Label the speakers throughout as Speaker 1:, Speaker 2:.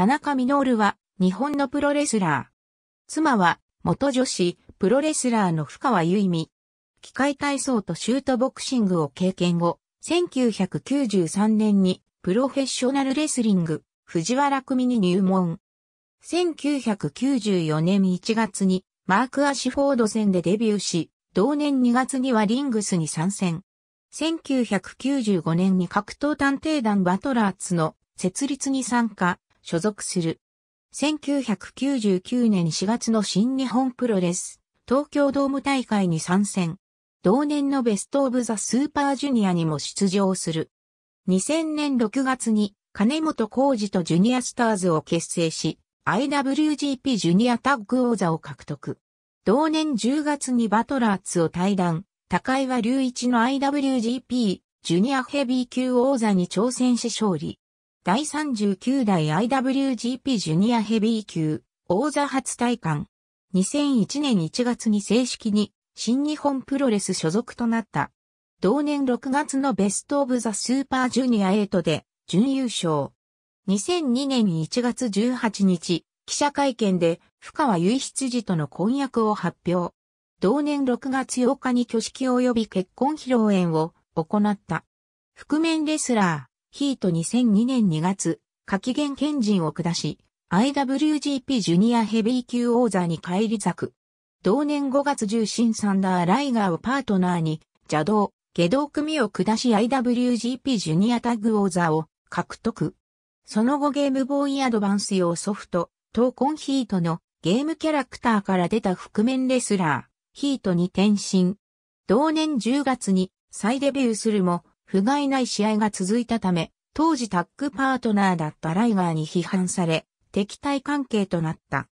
Speaker 1: 田中稔は日本のプロレスラー。妻は元女子プロレスラーの深川由美。機械体操とシュートボクシングを経験後、1993年にプロフェッショナルレスリング藤原組に入門。1994年1月にマーク・アシフォード戦でデビューし、同年2月にはリングスに参戦。1995年に格闘探偵団バトラーツの設立に参加、所属する。1999年4月の新日本プロレス、東京ドーム大会に参戦。同年のベストオブザ・スーパージュニアにも出場する。2000年6月に金本浩二とジュニアスターズを結成し、IWGP ジュニアタッグ王座を獲得。同年10月にバトラーツを退団、高岩隆一の IWGP ジュニアヘビー級王座に挑戦し勝利。第39代 IWGP ジュニアヘビー級王座初体感。2001年1月に正式に新日本プロレス所属となった。同年6月のベストオブザスーパージュニア8で準優勝。2002年1月18日、記者会見で深川一羊との婚約を発表。同年6月8日に挙式及び結婚披露宴を行った。覆面レスラー。ヒート2002年2月、夏季限賢人を下し、IWGP ジュニアヘビー級王座に返り咲く。同年5月重心サンダー・ライガーをパートナーに、邪道、下道組を下し IWGP ジュニアタッグ王座を獲得。その後ゲームボーイアドバンス用ソフト、闘魂ヒートのゲームキャラクターから出た覆面レスラー、ヒートに転身。同年10月に再デビューするも、不甲斐ない試合が続いたため、当時タッグパートナーだったライガーに批判され、敵対関係となった。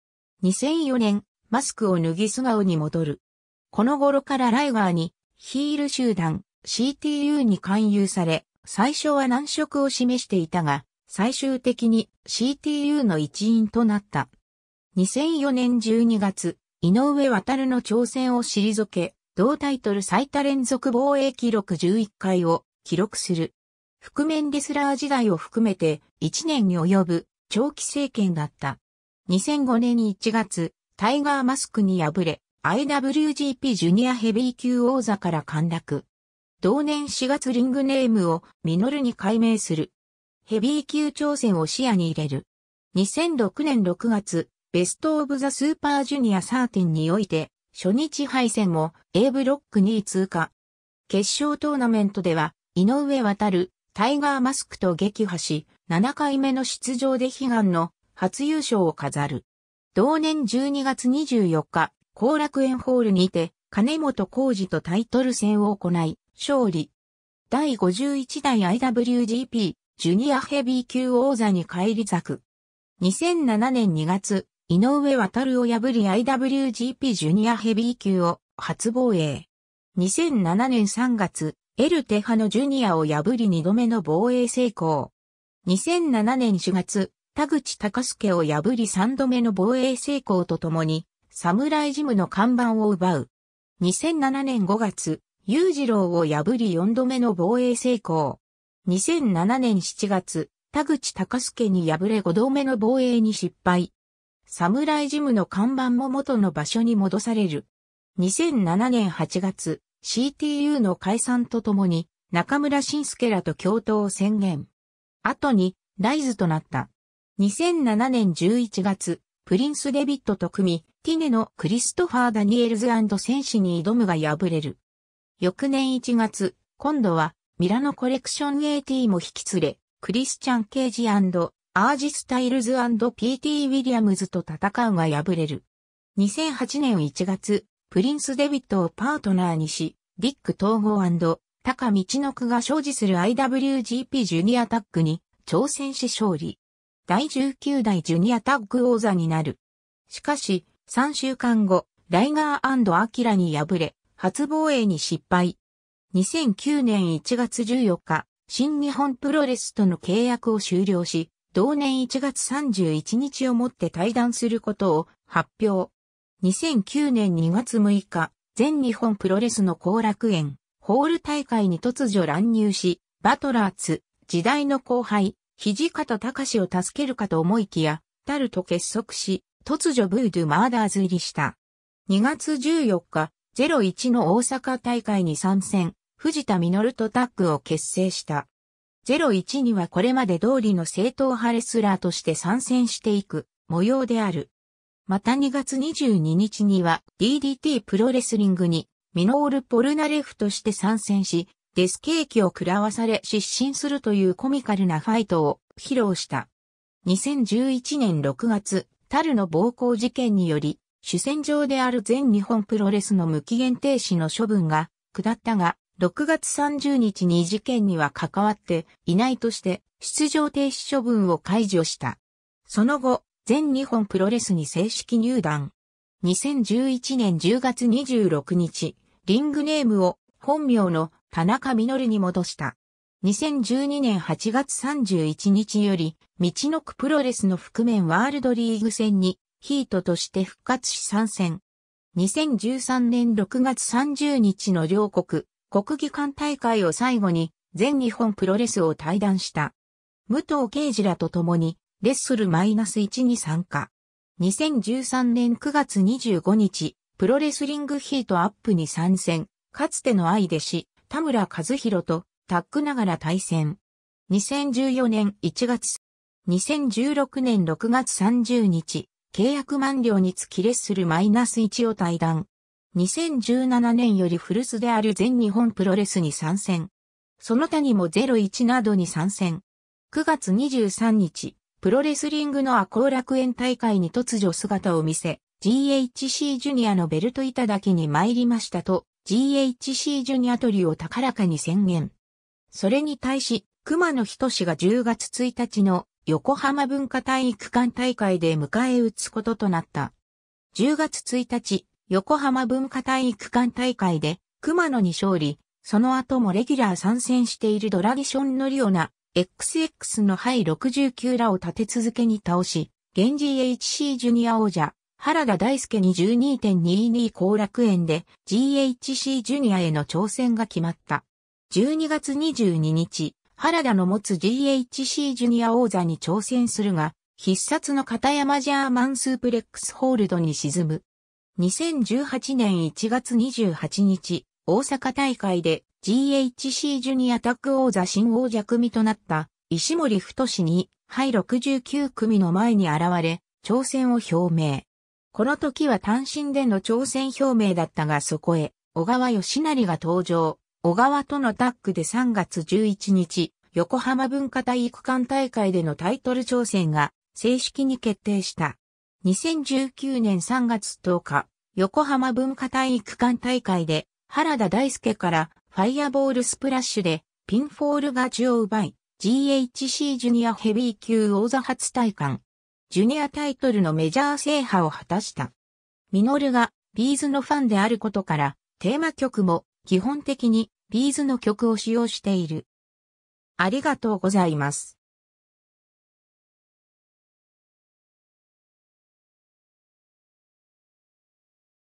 Speaker 1: 2004年、マスクを脱ぎ素顔に戻る。この頃からライガーに、ヒール集団、CTU に勧誘され、最初は難色を示していたが、最終的に CTU の一員となった。2004年12月、井上渡の挑戦を退け、同タイトル最多連続防衛記録11回を記録する。覆面レスラー時代を含めて1年に及ぶ長期政権だった。2005年1月、タイガーマスクに敗れ、IWGP ジュニアヘビー級王座から陥落。同年4月リングネームをミノルに改名する。ヘビー級挑戦を視野に入れる。2006年6月、ベストオブザスーパージュニア13において、初日敗戦も A ブロック2位通過。決勝トーナメントでは井上渡る、タイガーマスクと撃破し、7回目の出場で悲願の初優勝を飾る。同年12月24日、後楽園ホールにて、金本浩二とタイトル戦を行い、勝利。第51代 IWGP ジュニアヘビー級王座に返り咲く。2007年2月、井上渡るを破り IWGP ジュニアヘビー級を初防衛。2007年3月、エル・テハのジュニアを破り2度目の防衛成功。2007年4月、田口隆介を破り3度目の防衛成功とともに、侍ジムの看板を奪う。2007年5月、裕次郎を破り4度目の防衛成功。2007年7月、田口隆介に破れ5度目の防衛に失敗。侍ジムの看板も元の場所に戻される。2007年8月、CTU の解散とともに中村晋介らと共闘を宣言。後にライズとなった。2007年11月、プリンス・デビットと組み、ティネのクリストファー・ダニエルズ戦士に挑むが敗れる。翌年1月、今度はミラノコレクション AT も引き連れ、クリスチャン・ケージアージ・スタイルズ &PT・ ウィリアムズと戦うが敗れる。2008年1月、プリンス・デビットをパートナーにし、ディック統合高道の区が生じする IWGP ジュニアタッグに挑戦し勝利。第19代ジュニアタッグ王座になる。しかし、3週間後、ライガーアキラに敗れ、初防衛に失敗。2009年1月14日、新日本プロレスとの契約を終了し、同年1月31日をもって退団することを発表。2009年2月6日、全日本プロレスの後楽園、ホール大会に突如乱入し、バトラーツ、時代の後輩、土方隆を助けるかと思いきや、タルと結束し、突如ブードゥマーダーズ入りした。2月14日、01の大阪大会に参戦、藤田実とタッグを結成した。01にはこれまで通りの正統派レスラーとして参戦していく模様である。また2月22日には DDT プロレスリングにミノール・ポルナレフとして参戦し、デスケーキを食らわされ失神するというコミカルなファイトを披露した。2011年6月、タルの暴行事件により、主戦場である全日本プロレスの無期限停止の処分が下ったが、6月30日に事件には関わっていないとして、出場停止処分を解除した。その後、全日本プロレスに正式入団。2011年10月26日、リングネームを本名の田中るに戻した。2012年8月31日より、道のくプロレスの覆面ワールドリーグ戦にヒートとして復活し参戦。2013年6月30日の両国国技館大会を最後に全日本プロレスを退団した。武藤慶治らと共にレッスルマイナス -1 に参加。2013年9月25日、プロレスリングヒートアップに参戦、かつての愛弟子、田村和弘とタッグながら対戦。2014年1月、2016年6月30日、契約満了につきレッスルマイナス -1 を対談。2017年より古巣である全日本プロレスに参戦。その他にも01などに参戦。9月23日、プロレスリングのアコー楽園大会に突如姿を見せ、GHC ジュニアのベルト頂きに参りましたと、GHC ジュニア取りを高らかに宣言。それに対し、熊野人志が10月1日の横浜文化体育館大会で迎え撃つこととなった。10月1日、横浜文化体育館大会で熊野に勝利、その後もレギュラー参戦しているドラギションのリオナ、XX のハイ69らを立て続けに倒し、現 GHC ジュニア王者、原田大輔に12.22後楽園で GHC ジュニアへの挑戦が決まった。12月22日、原田の持つ GHC ジュニア王座に挑戦するが、必殺の片山ジャーマンスープレックスホールドに沈む。2018年1月28日、大阪大会で GHC ジュニアタッグ王座新王者組となった石森太に、敗69組の前に現れ、挑戦を表明。この時は単身での挑戦表明だったがそこへ、小川義成が登場。小川とのタッグで3月11日、横浜文化体育館大会でのタイトル挑戦が正式に決定した。2019年3月10日、横浜文化体育館大会で原田大輔からファイアボールスプラッシュでピンフォール勝ちを奪い、GHC ジュニアヘビー級王座初体感。ジュニアタイトルのメジャー制覇を果たした。ミノルがビーズのファンであることから、テーマ曲も基本的にビーズの曲を使用している。ありがとうございます。